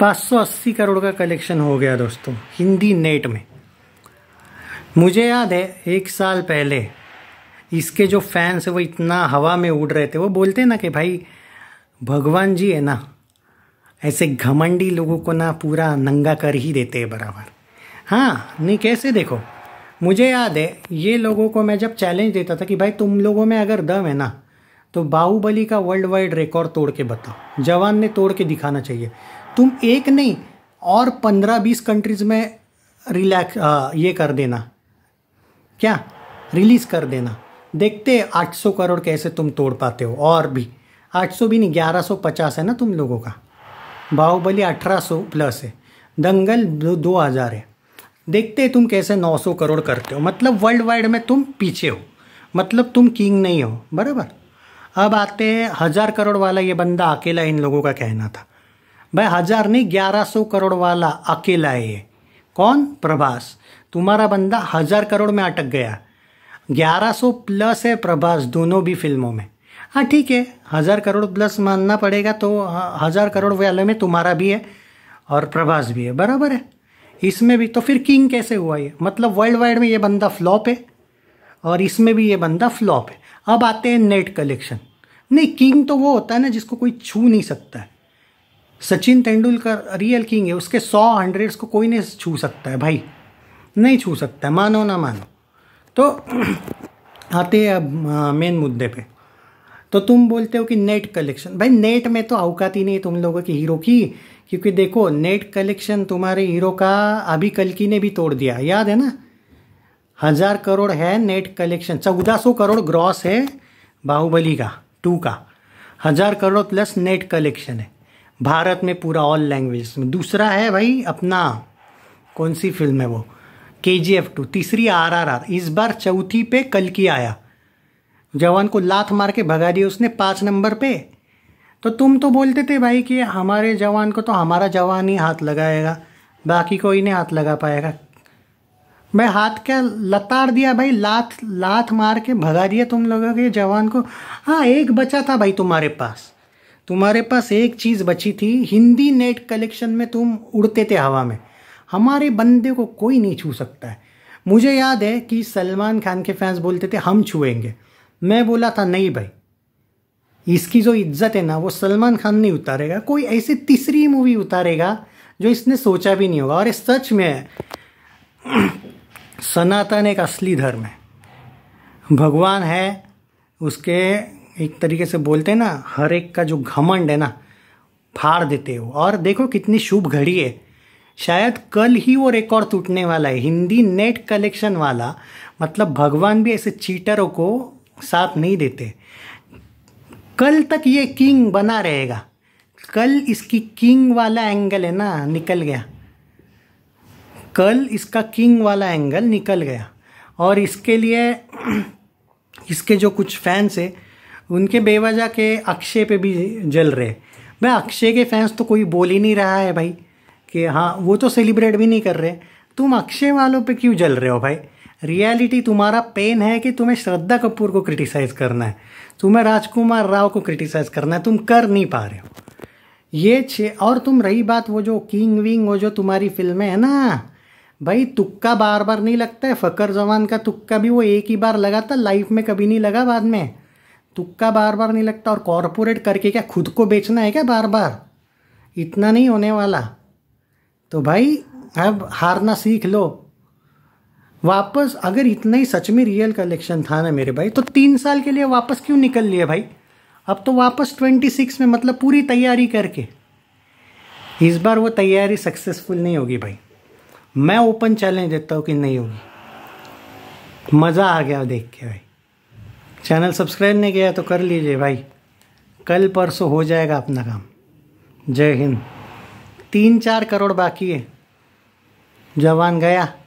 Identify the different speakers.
Speaker 1: 580 करोड़ का कलेक्शन हो गया दोस्तों हिंदी नेट में मुझे याद है एक साल पहले इसके जो फैंस है वो इतना हवा में उड़ रहे थे वो बोलते ना कि भाई भगवान जी है ना ऐसे घमंडी लोगों को ना पूरा नंगा कर ही देते हैं बराबर हाँ नहीं कैसे देखो मुझे याद है ये लोगों को मैं जब चैलेंज देता था कि भाई तुम लोगों में अगर दम है ना तो बाहुबली का वर्ल्ड वाइड रिकॉर्ड तोड़ के बताओ जवान ने तोड़ के दिखाना चाहिए तुम एक नहीं और पंद्रह बीस कंट्रीज़ में रिलैक्स ये कर देना क्या रिलीज़ कर देना देखते 800 करोड़ कैसे तुम तोड़ पाते हो और भी 800 भी नहीं 1150 है ना तुम लोगों का बाहुबली 1800 प्लस है दंगल दो दो हज़ार है देखते तुम कैसे 900 करोड़ करते हो मतलब वर्ल्ड वाइड में तुम पीछे हो मतलब तुम किंग नहीं हो बराबर अब आते हैं हज़ार करोड़ वाला ये बंदा अकेला इन लोगों का कहना था भाई हजार नहीं ग्यारह सौ करोड़ वाला अकेला है ये कौन प्रभास तुम्हारा बंदा हजार करोड़ में अटक गया ग्यारह सौ प्लस है प्रभास दोनों भी फिल्मों में हाँ ठीक है हज़ार करोड़ प्लस मानना पड़ेगा तो हज़ार करोड़ वाले में तुम्हारा भी है और प्रभास भी है बराबर है इसमें भी तो फिर किंग कैसे हुआ ये मतलब वर्ल्ड वाइड में ये बंदा फ्लॉप है और इसमें भी ये बंदा फ्लॉप है अब आते हैं नेट कलेक्शन नहीं किंग तो वो होता है ना जिसको कोई छू नहीं सकता है सचिन तेंदुलकर रियल किंग है उसके सौ हंड्रेड्स को कोई नहीं छू सकता है भाई नहीं छू सकता है मानो ना मानो तो आते हैं अब मेन मुद्दे पे तो तुम बोलते हो कि नेट कलेक्शन भाई नेट में तो अवकात ही नहीं है तुम लोगों की हीरो की क्योंकि देखो नेट कलेक्शन तुम्हारे हीरो का अभी कलकी ने भी तोड़ दिया याद है ना हज़ार करोड़ है नेट कलेक्शन चौदह सौ करोड़ ग्रॉस है बाहुबली का टू का हज़ार करोड़ प्लस नेट कलेक्शन है भारत में पूरा ऑल लैंग्वेज में दूसरा है भाई अपना कौन सी फिल्म है वो के जी एफ टू तीसरी आर आर आर इस बार चौथी पे कल की आया जवान को लात मार के भगा दिया उसने पाँच नंबर पे तो तुम तो बोलते थे भाई कि हमारे जवान को तो हमारा जवान ही हाथ लगाएगा बाकी कोई नहीं हाथ लगा पाएगा मैं हाथ क्या लताड़ दिया भाई लात लात मार के भगा दिया तुम लोगों के जवान को हाँ एक बचा था भाई तुम्हारे पास तुम्हारे पास एक चीज़ बची थी हिंदी नेट कलेक्शन में तुम उड़ते थे हवा में हमारे बंदे को कोई नहीं छू सकता है मुझे याद है कि सलमान खान के फैंस बोलते थे हम छुएंगे मैं बोला था नहीं भाई इसकी जो इज्जत है ना वो सलमान खान नहीं उतारेगा कोई ऐसी तीसरी मूवी उतारेगा जो इसने सोचा भी नहीं होगा और सच में सनातन एक असली धर्म है भगवान है उसके एक तरीके से बोलते हैं ना हर एक का जो घमंड है ना फाड़ देते हो और देखो कितनी शुभ घड़ी है शायद कल ही वो रिकॉर्ड टूटने वाला है हिंदी नेट कलेक्शन वाला मतलब भगवान भी ऐसे चीटरों को साथ नहीं देते कल तक ये किंग बना रहेगा कल इसकी किंग वाला एंगल है ना निकल गया कल इसका किंग वाला एंगल निकल गया और इसके लिए इसके जो कुछ फैंस है उनके बेवजह के अक्षय पे भी जल रहे भाई अक्षय के फैंस तो कोई बोल ही नहीं रहा है भाई कि हाँ वो तो सेलिब्रेट भी नहीं कर रहे तुम अक्षय वालों पे क्यों जल रहे हो भाई रियलिटी तुम्हारा पेन है कि तुम्हें श्रद्धा कपूर को क्रिटिसाइज़ करना है तुम्हें राजकुमार राव को क्रिटिसाइज़ करना है तुम कर नहीं पा रहे हो ये छे और तुम रही बात वो जो किंग विंग वो जो तुम्हारी फिल्में हैं ना भाई तुक्का बार बार नहीं लगता है फ़कर जवान का तुक्का भी वो एक ही बार लगा था लाइफ में कभी नहीं लगा बाद में तुक्का बार बार नहीं लगता और कॉरपोरेट करके क्या खुद को बेचना है क्या बार बार इतना नहीं होने वाला तो भाई अब हारना सीख लो वापस अगर इतना ही सच में रियल कलेक्शन था ना मेरे भाई तो तीन साल के लिए वापस क्यों निकल लिए भाई अब तो वापस ट्वेंटी सिक्स में मतलब पूरी तैयारी करके इस बार वो तैयारी सक्सेसफुल नहीं होगी भाई मैं ओपन चैलेंज देता हूँ कि नहीं होगी मज़ा आ गया देख के भाई चैनल सब्सक्राइब नहीं किया तो कर लीजिए भाई कल परसों हो जाएगा अपना काम जय हिंद तीन चार करोड़ बाकी है जवान गया